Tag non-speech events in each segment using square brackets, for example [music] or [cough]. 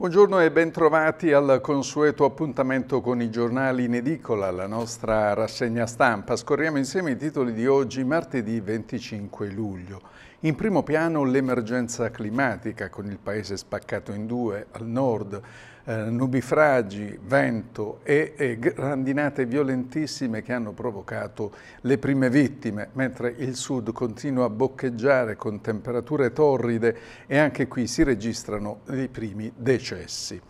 Buongiorno e bentrovati al consueto appuntamento con i giornali in edicola, la nostra rassegna stampa. Scorriamo insieme i titoli di oggi, martedì 25 luglio. In primo piano l'emergenza climatica, con il paese spaccato in due al nord, eh, nubifragi, vento e, e grandinate violentissime che hanno provocato le prime vittime, mentre il sud continua a boccheggiare con temperature torride e anche qui si registrano i primi decessi.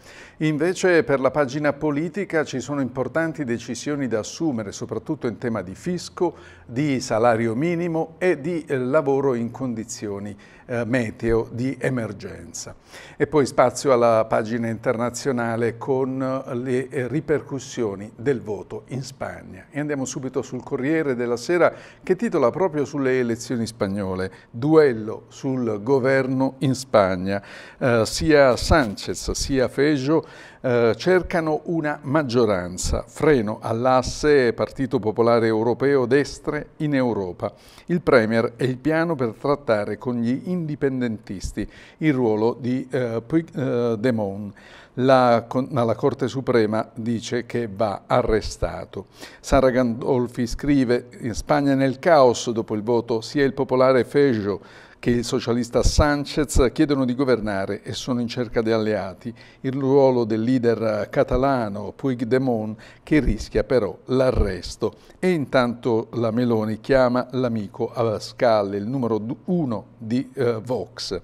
Invece per la pagina politica ci sono importanti decisioni da assumere, soprattutto in tema di fisco, di salario minimo e di eh, lavoro in condizioni eh, meteo di emergenza. E poi spazio alla pagina internazionale con eh, le eh, ripercussioni del voto in Spagna. E andiamo subito sul Corriere della Sera che titola proprio sulle elezioni spagnole, duello sul governo in Spagna. Eh, sia Sanchez sia Fejo eh, cercano una maggioranza, freno all'asse Partito Popolare Europeo destre in Europa. Il Premier e il piano per trattare con gli indipendentisti il ruolo di eh, Puigdemont. Eh, la, la, Corte Suprema dice che va arrestato. Sara Gandolfi scrive in Spagna nel caos dopo il voto sia il popolare Fejo che il socialista Sanchez chiedono di governare e sono in cerca di alleati, il ruolo del leader catalano Puigdemont che rischia però l'arresto. E intanto la Meloni chiama l'amico Abascal, il numero uno di eh, Vox.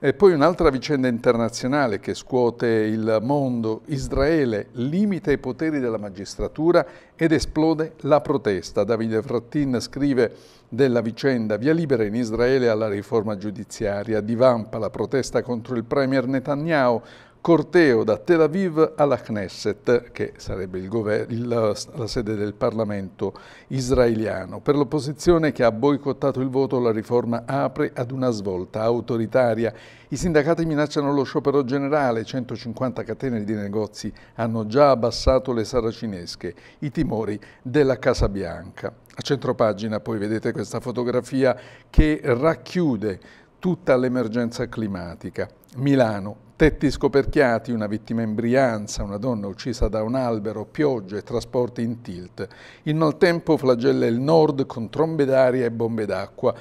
E poi un'altra vicenda internazionale che scuote il mondo, Israele limita i poteri della magistratura ed esplode la protesta. Davide Frattin scrive della vicenda via libera in Israele alla riforma giudiziaria, divampa la protesta contro il premier Netanyahu, corteo da Tel Aviv alla Knesset, che sarebbe il, la, la sede del Parlamento israeliano. Per l'opposizione che ha boicottato il voto, la riforma apre ad una svolta autoritaria. I sindacati minacciano lo sciopero generale, 150 catene di negozi hanno già abbassato le saracinesche, i timori della Casa Bianca. A centropagina poi vedete questa fotografia che racchiude tutta l'emergenza climatica. Milano, Tetti scoperchiati, una vittima in Brianza, una donna uccisa da un albero, piogge e trasporti in tilt. Il maltempo flagella il nord con trombe d'aria e bombe d'acqua.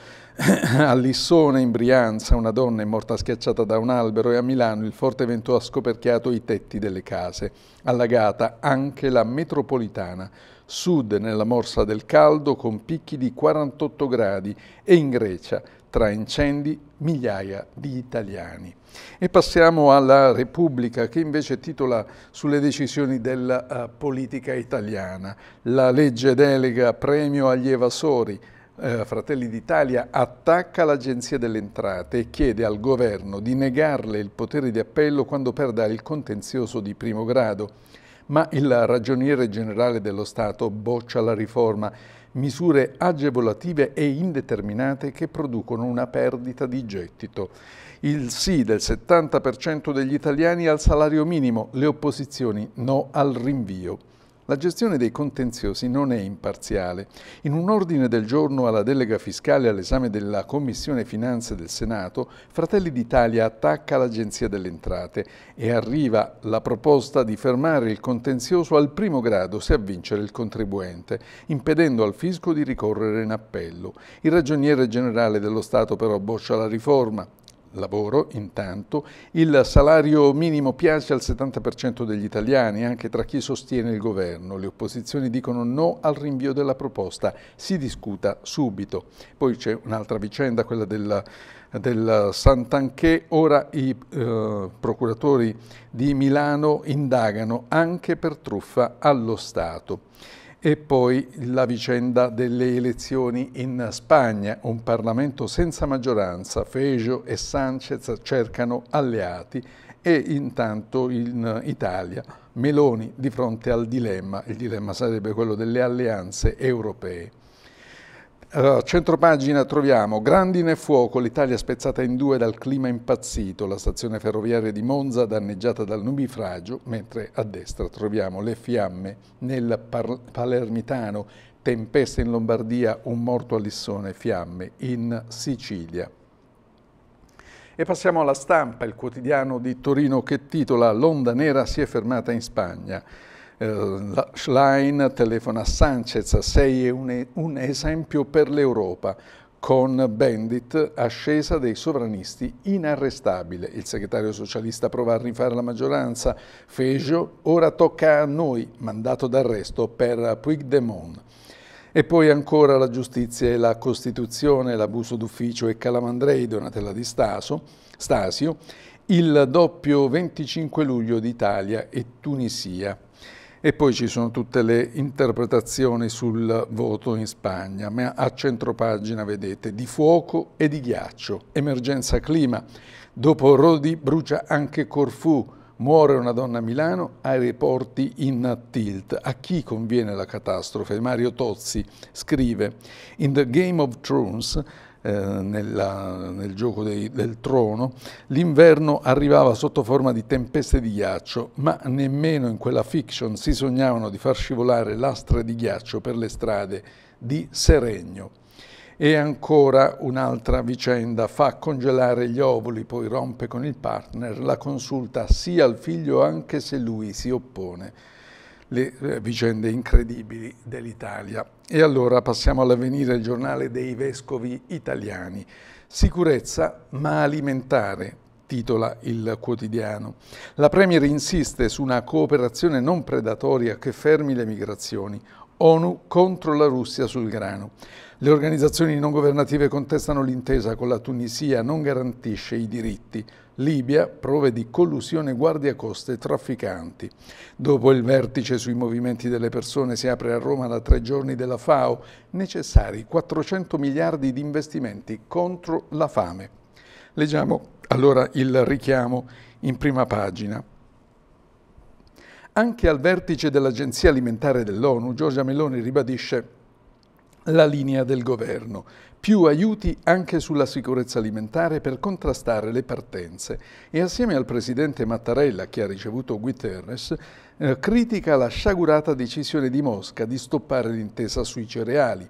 a [clears throat] Lissone in Brianza una donna è morta schiacciata da un albero e a Milano il forte vento ha scoperchiato i tetti delle case. Allagata anche la metropolitana sud nella morsa del caldo con picchi di 48 gradi e in Grecia tra incendi migliaia di italiani. E passiamo alla Repubblica che invece titola sulle decisioni della uh, politica italiana. La legge delega premio agli evasori eh, Fratelli d'Italia attacca l'Agenzia delle Entrate e chiede al governo di negarle il potere di appello quando perda il contenzioso di primo grado ma il ragioniere generale dello Stato boccia la riforma, misure agevolative e indeterminate che producono una perdita di gettito. Il sì del 70% degli italiani al salario minimo, le opposizioni no al rinvio. La gestione dei contenziosi non è imparziale. In un ordine del giorno alla delega fiscale all'esame della Commissione Finanze del Senato, Fratelli d'Italia attacca l'Agenzia delle Entrate e arriva la proposta di fermare il contenzioso al primo grado se a vincere il contribuente, impedendo al fisco di ricorrere in appello. Il ragioniere generale dello Stato però boccia la riforma lavoro intanto, il salario minimo piace al 70% degli italiani, anche tra chi sostiene il governo. Le opposizioni dicono no al rinvio della proposta, si discuta subito. Poi c'è un'altra vicenda, quella del, del Sant'Anché, ora i eh, procuratori di Milano indagano anche per truffa allo Stato e poi la vicenda delle elezioni in Spagna, un Parlamento senza maggioranza, Fejo e Sanchez cercano alleati e intanto in Italia Meloni di fronte al dilemma, il dilemma sarebbe quello delle alleanze europee. Allora, centropagina troviamo Grandi nel fuoco, l'Italia spezzata in due dal clima impazzito, la stazione ferroviaria di Monza danneggiata dal nubifragio, mentre a destra troviamo le fiamme nel Palermitano, tempesta in Lombardia, un morto a Lissone, fiamme in Sicilia. E passiamo alla stampa, il quotidiano di Torino che titola L'onda nera si è fermata in Spagna. Eh, Schlein telefona a Sanchez, sei un, un esempio per l'Europa, con Bandit, ascesa dei sovranisti inarrestabile. Il segretario socialista prova a rifare la maggioranza. Fejo, ora tocca a noi, mandato d'arresto per Puigdemont. E poi ancora la giustizia e la Costituzione, l'abuso d'ufficio e Calamandrei, Donatella di Staso, Stasio, il doppio 25 luglio d'Italia e Tunisia e poi ci sono tutte le interpretazioni sul voto in Spagna, ma a centropagina vedete di fuoco e di ghiaccio, emergenza clima, dopo Rodi brucia anche Corfù, muore una donna a Milano, aeroporti in tilt, a chi conviene la catastrofe? Mario Tozzi scrive, in The Game of Thrones eh, nella, nel gioco dei, del trono, l'inverno arrivava sotto forma di tempeste di ghiaccio, ma nemmeno in quella fiction si sognavano di far scivolare lastre di ghiaccio per le strade di Seregno. E ancora un'altra vicenda fa congelare gli ovuli, poi rompe con il partner, la consulta sia al figlio anche se lui si oppone le eh, vicende incredibili dell'Italia. E allora passiamo all'avvenire il giornale dei vescovi italiani. Sicurezza ma alimentare, titola il quotidiano. La Premier insiste su una cooperazione non predatoria che fermi le migrazioni. ONU contro la Russia sul grano. Le organizzazioni non governative contestano l'intesa con la Tunisia, non garantisce i diritti. Libia, prove di collusione guardiacoste e trafficanti. Dopo il vertice sui movimenti delle persone si apre a Roma da tre giorni della FAO, necessari 400 miliardi di investimenti contro la fame. Leggiamo allora il richiamo in prima pagina. Anche al vertice dell'Agenzia Alimentare dell'ONU, Giorgia Meloni ribadisce la linea del governo. Più aiuti anche sulla sicurezza alimentare per contrastare le partenze e assieme al presidente Mattarella, che ha ricevuto Guterres, eh, critica la sciagurata decisione di Mosca di stoppare l'intesa sui cereali.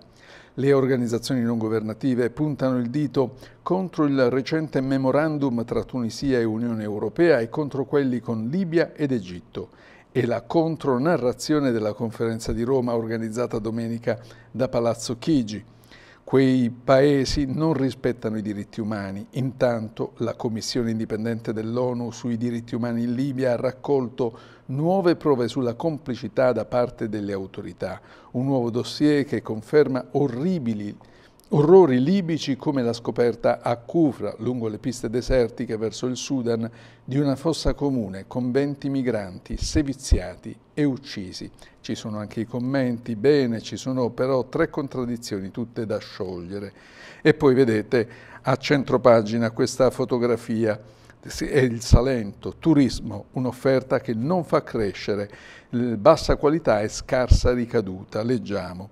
Le organizzazioni non governative puntano il dito contro il recente memorandum tra Tunisia e Unione Europea e contro quelli con Libia ed Egitto e la contronarrazione della conferenza di Roma organizzata domenica da Palazzo Chigi. Quei paesi non rispettano i diritti umani. Intanto la Commissione indipendente dell'ONU sui diritti umani in Libia ha raccolto nuove prove sulla complicità da parte delle autorità. Un nuovo dossier che conferma orribili Orrori libici come la scoperta a Kufra, lungo le piste desertiche verso il Sudan, di una fossa comune con 20 migranti seviziati e uccisi. Ci sono anche i commenti, bene, ci sono però tre contraddizioni tutte da sciogliere. E poi vedete a centropagina questa fotografia e il Salento, turismo, un'offerta che non fa crescere, bassa qualità e scarsa ricaduta, leggiamo.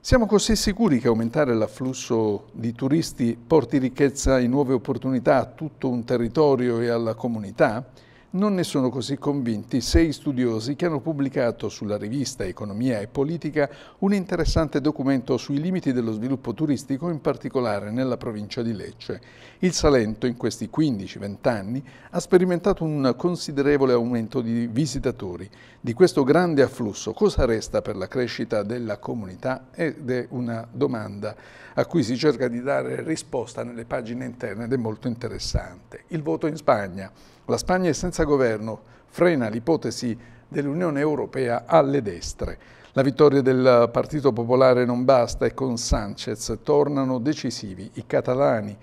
Siamo così sicuri che aumentare l'afflusso di turisti porti ricchezza e nuove opportunità a tutto un territorio e alla comunità? Non ne sono così convinti sei studiosi che hanno pubblicato sulla rivista Economia e Politica un interessante documento sui limiti dello sviluppo turistico, in particolare nella provincia di Lecce. Il Salento in questi 15-20 anni ha sperimentato un considerevole aumento di visitatori. Di questo grande afflusso cosa resta per la crescita della comunità? Ed è una domanda a cui si cerca di dare risposta nelle pagine interne ed è molto interessante. Il voto in Spagna. La Spagna è senza governo, frena l'ipotesi dell'Unione Europea alle destre. La vittoria del Partito Popolare non basta e con Sanchez tornano decisivi i catalani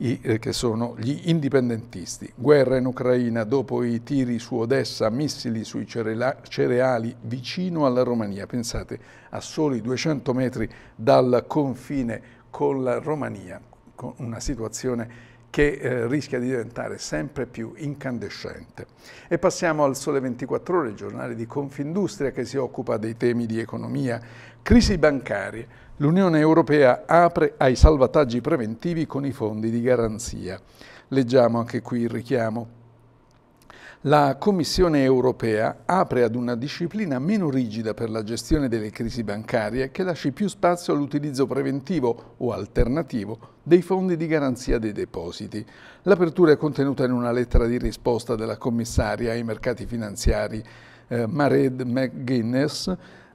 i, eh, che sono gli indipendentisti. Guerra in Ucraina, dopo i tiri su Odessa, missili sui cereali vicino alla Romania. Pensate, a soli 200 metri dal confine con la Romania, con una situazione che eh, rischia di diventare sempre più incandescente. E passiamo al Sole 24 Ore, il giornale di Confindustria che si occupa dei temi di economia, crisi bancarie, L'Unione Europea apre ai salvataggi preventivi con i fondi di garanzia. Leggiamo anche qui il richiamo. La Commissione europea apre ad una disciplina meno rigida per la gestione delle crisi bancarie che lasci più spazio all'utilizzo preventivo o alternativo dei fondi di garanzia dei depositi. L'apertura è contenuta in una lettera di risposta della commissaria ai mercati finanziari eh, Mared McGuinness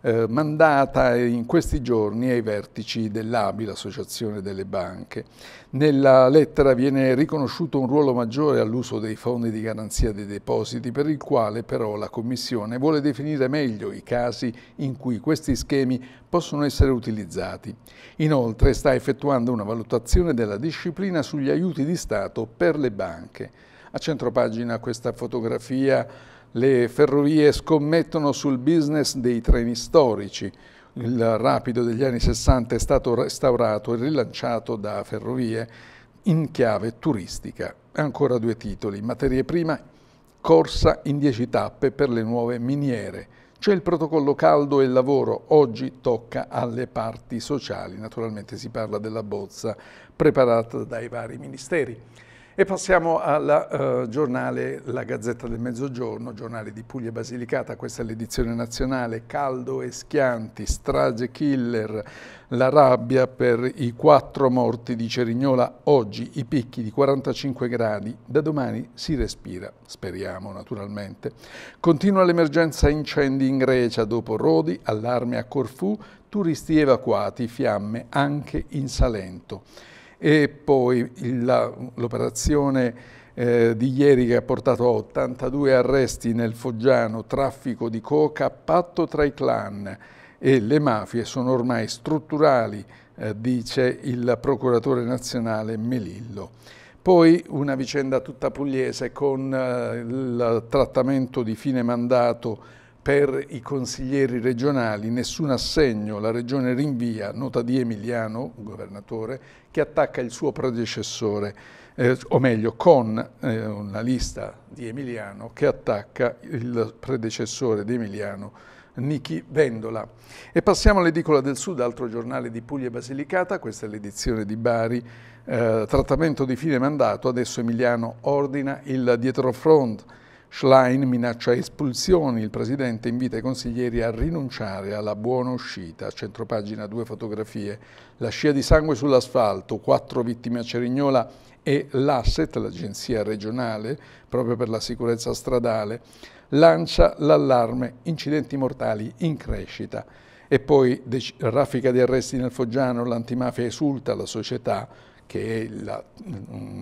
eh, mandata in questi giorni ai vertici dell'ABI, l'Associazione delle Banche. Nella lettera viene riconosciuto un ruolo maggiore all'uso dei fondi di garanzia dei depositi, per il quale però la Commissione vuole definire meglio i casi in cui questi schemi possono essere utilizzati. Inoltre sta effettuando una valutazione della disciplina sugli aiuti di Stato per le banche. A centropagina questa fotografia le ferrovie scommettono sul business dei treni storici. Il rapido degli anni 60 è stato restaurato e rilanciato da ferrovie in chiave turistica. Ancora due titoli. Materie prime, corsa in dieci tappe per le nuove miniere. C'è il protocollo caldo e il lavoro, oggi tocca alle parti sociali. Naturalmente si parla della bozza preparata dai vari ministeri. E passiamo al uh, giornale La Gazzetta del Mezzogiorno, giornale di Puglia Basilicata, questa è l'edizione nazionale, caldo e schianti, strage killer, la rabbia per i quattro morti di Cerignola, oggi i picchi di 45 gradi, da domani si respira, speriamo naturalmente. Continua l'emergenza incendi in Grecia, dopo Rodi, allarme a Corfù, turisti evacuati, fiamme anche in Salento e poi l'operazione eh, di ieri che ha portato a 82 arresti nel Foggiano, traffico di coca, patto tra i clan e le mafie sono ormai strutturali, eh, dice il procuratore nazionale Melillo. Poi una vicenda tutta pugliese con eh, il trattamento di fine mandato per i consiglieri regionali, nessun assegno, la regione rinvia, nota di Emiliano, governatore, che attacca il suo predecessore, eh, o meglio con eh, una lista di Emiliano che attacca il predecessore di Emiliano, Nichi Vendola. E passiamo all'edicola del Sud, altro giornale di Puglia e Basilicata, questa è l'edizione di Bari, eh, trattamento di fine mandato, adesso Emiliano ordina il dietrofront, front Schlein minaccia espulsioni, il Presidente invita i consiglieri a rinunciare alla buona uscita. A centropagina due fotografie, la scia di sangue sull'asfalto, quattro vittime a Cerignola e l'Asset, l'agenzia regionale proprio per la sicurezza stradale, lancia l'allarme incidenti mortali in crescita. E poi raffica di arresti nel Foggiano, l'antimafia esulta la società che è la,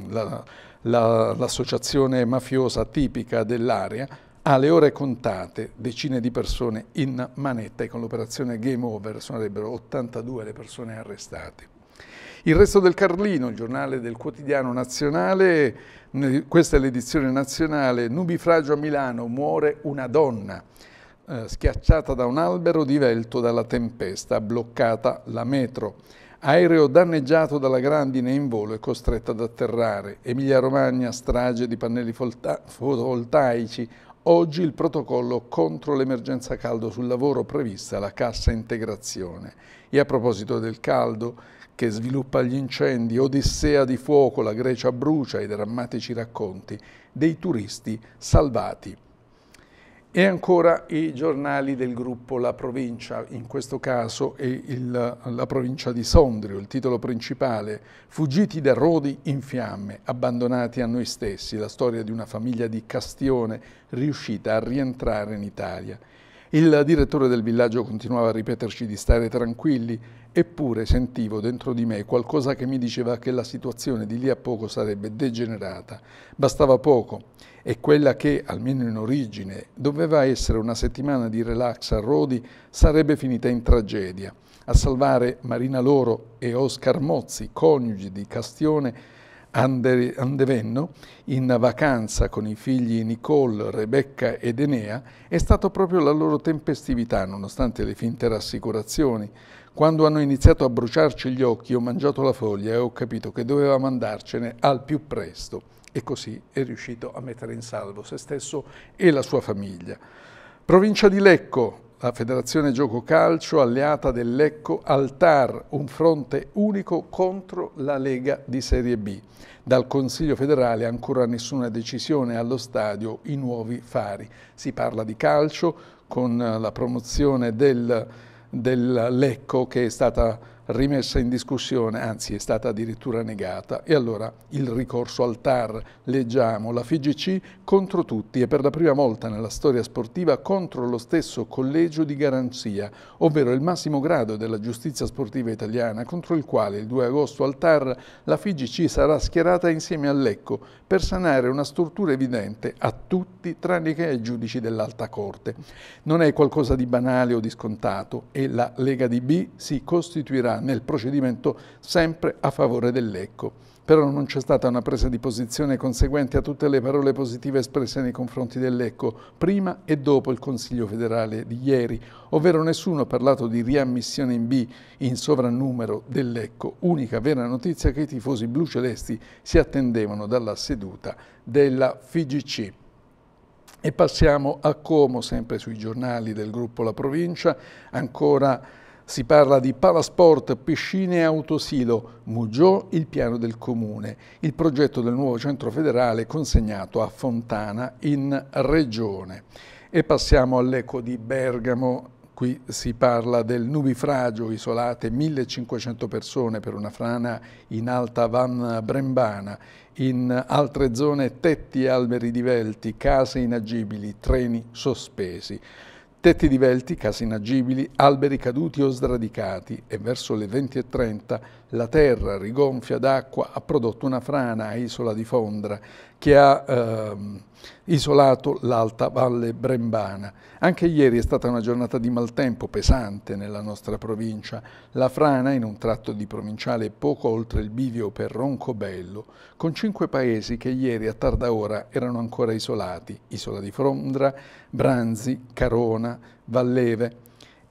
la l'associazione la, mafiosa tipica dell'area, ha le ore contate decine di persone in manetta e con l'operazione Game Over sarebbero 82 le persone arrestate. Il resto del Carlino, il giornale del quotidiano nazionale, questa è l'edizione nazionale, Nubifragio a Milano, muore una donna eh, schiacciata da un albero, divelto dalla tempesta, bloccata la metro. Aereo danneggiato dalla grandine in volo e costretto ad atterrare. Emilia Romagna, strage di pannelli fotovoltaici. Oggi il protocollo contro l'emergenza caldo sul lavoro prevista alla cassa integrazione. E a proposito del caldo che sviluppa gli incendi, Odissea di fuoco, la Grecia brucia, i drammatici racconti dei turisti salvati. E ancora i giornali del gruppo La Provincia, in questo caso è il, la provincia di Sondrio, il titolo principale, Fuggiti da rodi in fiamme, abbandonati a noi stessi, la storia di una famiglia di Castione riuscita a rientrare in Italia. Il direttore del villaggio continuava a ripeterci di stare tranquilli, eppure sentivo dentro di me qualcosa che mi diceva che la situazione di lì a poco sarebbe degenerata. Bastava poco e quella che, almeno in origine, doveva essere una settimana di relax a Rodi sarebbe finita in tragedia. A salvare Marina Loro e Oscar Mozzi, coniugi di Castione, andevenno in vacanza con i figli Nicole, Rebecca ed Enea è stata proprio la loro tempestività, nonostante le finte rassicurazioni. Quando hanno iniziato a bruciarci gli occhi ho mangiato la foglia e ho capito che doveva mandarcene al più presto e così è riuscito a mettere in salvo se stesso e la sua famiglia. Provincia di Lecco, la Federazione Gioco Calcio alleata dell'Ecco Altar, un fronte unico contro la Lega di Serie B. Dal Consiglio federale ancora nessuna decisione allo stadio i nuovi fari. Si parla di calcio con la promozione del, dell'Ecco che è stata rimessa in discussione, anzi è stata addirittura negata. E allora il ricorso al TAR, leggiamo, la FIGC contro tutti e per la prima volta nella storia sportiva contro lo stesso collegio di garanzia, ovvero il massimo grado della giustizia sportiva italiana contro il quale il 2 agosto al TAR la FIGC sarà schierata insieme all'ECCO per sanare una struttura evidente a tutti tranne che ai giudici dell'Alta Corte. Non è qualcosa di banale o di scontato e la Lega di B si costituirà nel procedimento sempre a favore dell'ECCO. Però non c'è stata una presa di posizione conseguente a tutte le parole positive espresse nei confronti dell'ECCO prima e dopo il Consiglio federale di ieri, ovvero nessuno ha parlato di riammissione in B in sovrannumero dell'ECCO, unica vera notizia che i tifosi blu-celesti si attendevano dalla seduta della FIGC. E passiamo a Como, sempre sui giornali del gruppo La Provincia, ancora si parla di palasport, piscine e autosilo, Mugiò il piano del comune, il progetto del nuovo centro federale consegnato a Fontana in regione. E passiamo all'eco di Bergamo, qui si parla del nubifragio, isolate 1500 persone per una frana in alta Van Brembana, in altre zone tetti e alberi divelti, case inagibili, treni sospesi tetti divelti, case inagibili, alberi caduti o sradicati e verso le 20.30 la terra rigonfia d'acqua ha prodotto una frana a Isola di Fondra che ha... Ehm, isolato l'alta valle brembana. Anche ieri è stata una giornata di maltempo pesante nella nostra provincia. La frana, in un tratto di provinciale poco oltre il bivio per Roncobello, con cinque paesi che ieri a tarda ora erano ancora isolati, Isola di Frondra, Branzi, Carona, Valleve,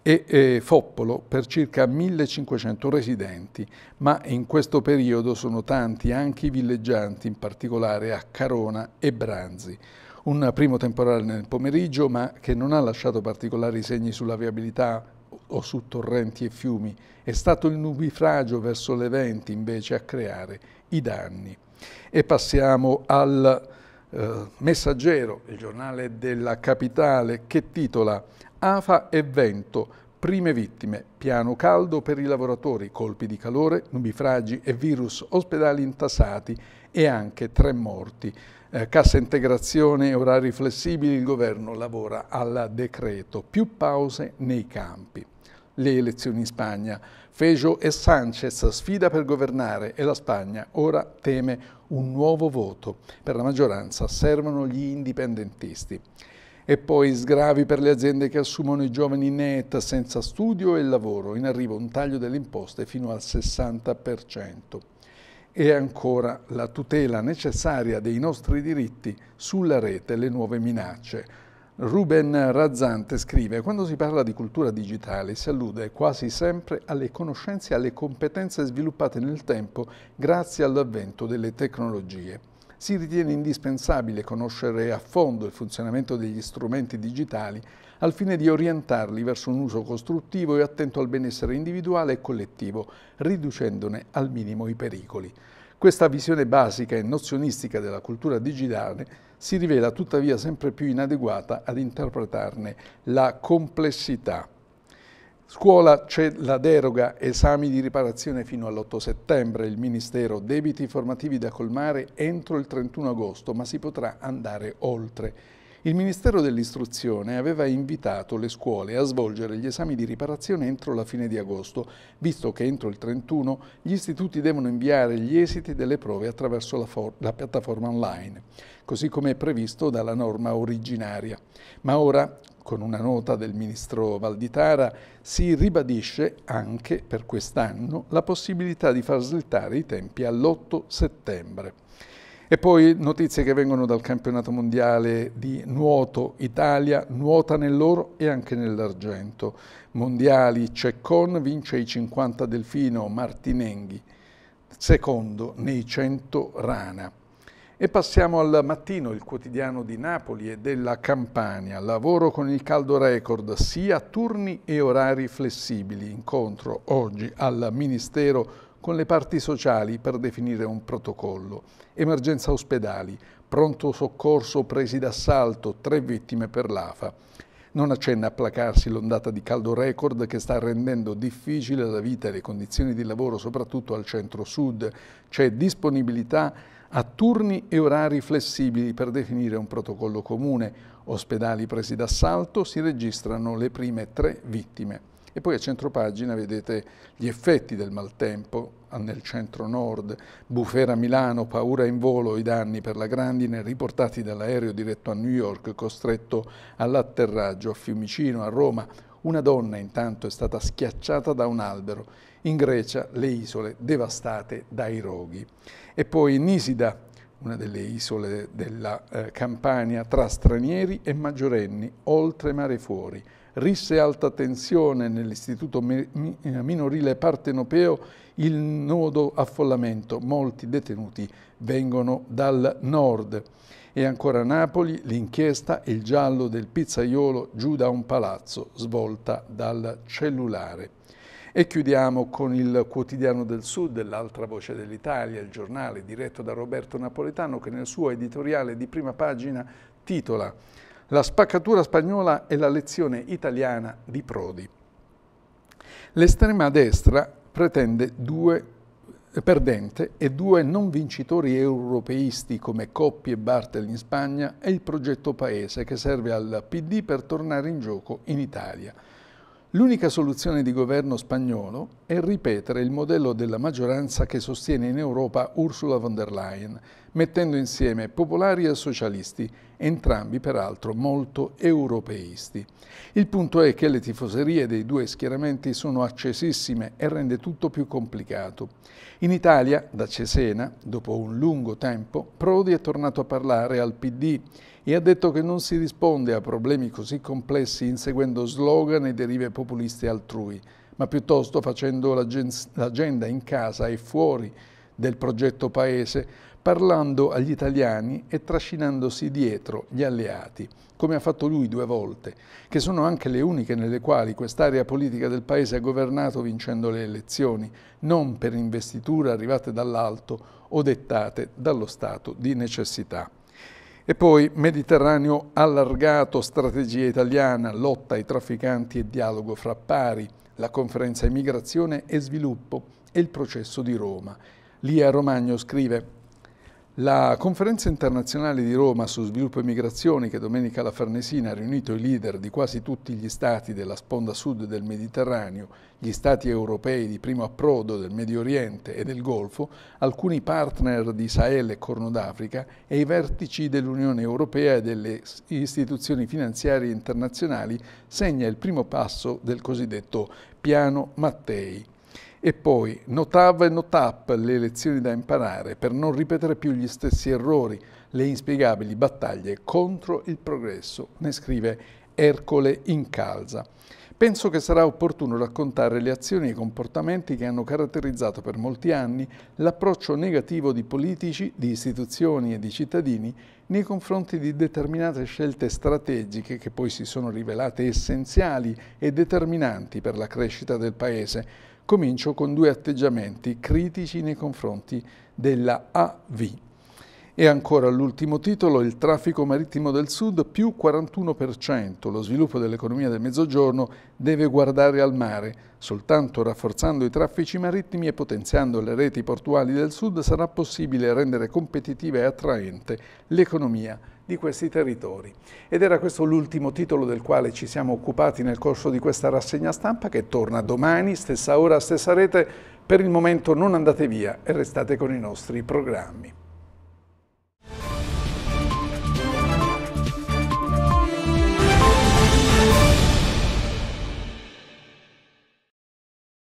e eh, Foppolo per circa 1500 residenti, ma in questo periodo sono tanti anche i villeggianti, in particolare a Carona e Branzi. Un primo temporale nel pomeriggio, ma che non ha lasciato particolari segni sulla viabilità o su torrenti e fiumi, è stato il nubifragio verso le venti invece a creare i danni. E passiamo al eh, Messaggero, il giornale della capitale, che titola AFA e vento, prime vittime, piano caldo per i lavoratori, colpi di calore, nubifragi e virus, ospedali intasati e anche tre morti. Eh, cassa integrazione, orari flessibili, il governo lavora al decreto, più pause nei campi. Le elezioni in Spagna. Fejo e Sanchez sfida per governare e la Spagna ora teme un nuovo voto. Per la maggioranza servono gli indipendentisti. E poi sgravi per le aziende che assumono i giovani in ETA senza studio e lavoro. In arrivo un taglio delle imposte fino al 60%. E ancora la tutela necessaria dei nostri diritti sulla rete, e le nuove minacce. Ruben Razzante scrive, quando si parla di cultura digitale si allude quasi sempre alle conoscenze e alle competenze sviluppate nel tempo grazie all'avvento delle tecnologie si ritiene indispensabile conoscere a fondo il funzionamento degli strumenti digitali al fine di orientarli verso un uso costruttivo e attento al benessere individuale e collettivo, riducendone al minimo i pericoli. Questa visione basica e nozionistica della cultura digitale si rivela tuttavia sempre più inadeguata ad interpretarne la complessità. Scuola c'è la deroga, esami di riparazione fino all'8 settembre, il Ministero debiti formativi da colmare entro il 31 agosto, ma si potrà andare oltre. Il Ministero dell'Istruzione aveva invitato le scuole a svolgere gli esami di riparazione entro la fine di agosto, visto che entro il 31 gli istituti devono inviare gli esiti delle prove attraverso la, la piattaforma online, così come è previsto dalla norma originaria. Ma ora con una nota del ministro Valditara, si ribadisce anche per quest'anno la possibilità di far slittare i tempi all'8 settembre. E poi notizie che vengono dal campionato mondiale di nuoto. Italia nuota nell'oro e anche nell'argento. Mondiali Ceccon vince i 50 delfino Martinenghi, secondo nei 100 rana. E passiamo al mattino, il quotidiano di Napoli e della Campania. Lavoro con il caldo record, sia turni e orari flessibili. Incontro oggi al Ministero con le parti sociali per definire un protocollo. Emergenza ospedali, pronto soccorso presi d'assalto, tre vittime per l'AFA. Non accenna a placarsi l'ondata di caldo record che sta rendendo difficile la vita e le condizioni di lavoro soprattutto al centro-sud. C'è disponibilità a turni e orari flessibili per definire un protocollo comune. Ospedali presi d'assalto si registrano le prime tre vittime. E poi a centro pagina vedete gli effetti del maltempo nel centro-nord, bufera Milano, paura in volo, i danni per la grandine riportati dall'aereo diretto a New York, costretto all'atterraggio a Fiumicino, a Roma, una donna intanto è stata schiacciata da un albero, in Grecia le isole devastate dai roghi. E poi Nisida, una delle isole della eh, Campania, tra stranieri e maggiorenni, oltre mare fuori. Risse alta tensione nell'istituto eh, minorile partenopeo il nodo affollamento, molti detenuti vengono dal nord. E ancora Napoli l'inchiesta Il giallo del pizzaiolo giù da un palazzo, svolta dal cellulare. E chiudiamo con il quotidiano del Sud, l'altra voce dell'Italia, il giornale diretto da Roberto Napoletano che nel suo editoriale di prima pagina titola La spaccatura spagnola e la lezione italiana di Prodi. L'estrema destra pretende due perdente e due non vincitori europeisti come Coppi e Bartel in Spagna è il progetto Paese che serve al PD per tornare in gioco in Italia. L'unica soluzione di governo spagnolo è ripetere il modello della maggioranza che sostiene in Europa Ursula von der Leyen, mettendo insieme popolari e socialisti, entrambi peraltro molto europeisti. Il punto è che le tifoserie dei due schieramenti sono accesissime e rende tutto più complicato. In Italia, da Cesena, dopo un lungo tempo, Prodi è tornato a parlare al PD e ha detto che non si risponde a problemi così complessi inseguendo slogan e derive populiste altrui, ma piuttosto facendo l'agenda in casa e fuori del progetto Paese, parlando agli italiani e trascinandosi dietro gli alleati, come ha fatto lui due volte, che sono anche le uniche nelle quali quest'area politica del Paese ha governato vincendo le elezioni, non per investiture arrivate dall'alto o dettate dallo stato di necessità. E poi Mediterraneo allargato, strategia italiana, lotta ai trafficanti e dialogo fra pari, la conferenza immigrazione e sviluppo e il processo di Roma. Lia Romagno scrive la conferenza internazionale di Roma su sviluppo e migrazioni che domenica alla Farnesina ha riunito i leader di quasi tutti gli stati della sponda sud del Mediterraneo, gli stati europei di primo approdo del Medio Oriente e del Golfo, alcuni partner di Sahel e Corno d'Africa e i vertici dell'Unione Europea e delle istituzioni finanziarie internazionali segna il primo passo del cosiddetto Piano Mattei. E poi notava e notap le lezioni da imparare per non ripetere più gli stessi errori, le inspiegabili battaglie contro il progresso, ne scrive Ercole in calza penso che sarà opportuno raccontare le azioni e i comportamenti che hanno caratterizzato per molti anni l'approccio negativo di politici, di istituzioni e di cittadini nei confronti di determinate scelte strategiche che poi si sono rivelate essenziali e determinanti per la crescita del Paese. Comincio con due atteggiamenti critici nei confronti della AV, e ancora l'ultimo titolo, il traffico marittimo del sud più 41%, lo sviluppo dell'economia del mezzogiorno deve guardare al mare. Soltanto rafforzando i traffici marittimi e potenziando le reti portuali del sud sarà possibile rendere competitiva e attraente l'economia di questi territori. Ed era questo l'ultimo titolo del quale ci siamo occupati nel corso di questa rassegna stampa che torna domani, stessa ora, stessa rete. Per il momento non andate via e restate con i nostri programmi.